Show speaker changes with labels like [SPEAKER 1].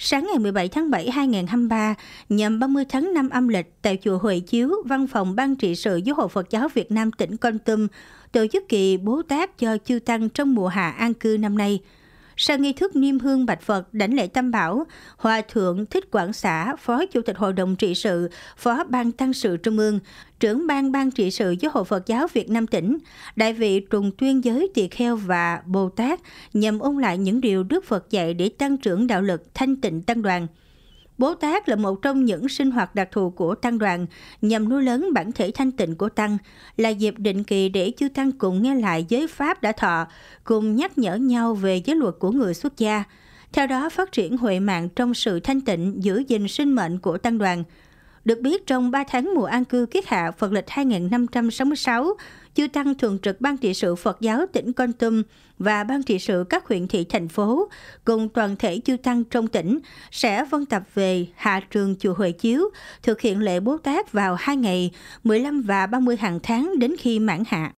[SPEAKER 1] sáng ngày 17 tháng 7 2023 nhằm 30 tháng 5 âm lịch tại chùa Huệ Chiếu, văn phòng Ban trị sự Giáo hội Phật giáo Việt Nam tỉnh Con Tum tổ chức kỳ Bố Tát cho chư tăng trong mùa hạ an cư năm nay – sau nghi thức niêm hương bạch Phật đảnh lễ tâm bảo, Hòa Thượng Thích Quảng Xã, Phó Chủ tịch Hội đồng Trị sự, Phó Ban Tăng sự Trung ương, trưởng ban ban trị sự giáo hội Phật giáo Việt Nam tỉnh, đại vị trùng tuyên giới tỳ kheo và Bồ Tát nhằm ôn lại những điều Đức Phật dạy để tăng trưởng đạo lực thanh tịnh tăng đoàn. Bố Tát là một trong những sinh hoạt đặc thù của Tăng đoàn nhằm nuôi lớn bản thể thanh tịnh của Tăng, là dịp định kỳ để chư Tăng cùng nghe lại giới Pháp đã thọ, cùng nhắc nhở nhau về giới luật của người xuất gia. Theo đó phát triển huệ mạng trong sự thanh tịnh giữ gìn sinh mệnh của Tăng đoàn – được biết, trong 3 tháng mùa an cư kiết hạ Phật lịch 2566, chư tăng thường trực Ban trị sự Phật giáo tỉnh Con Tum và Ban trị sự các huyện thị thành phố, cùng toàn thể chư tăng trong tỉnh, sẽ vân tập về hạ trường chùa Huệ Chiếu, thực hiện lễ Bố Tát vào 2 ngày, 15 và 30 hàng tháng đến khi mãn hạ.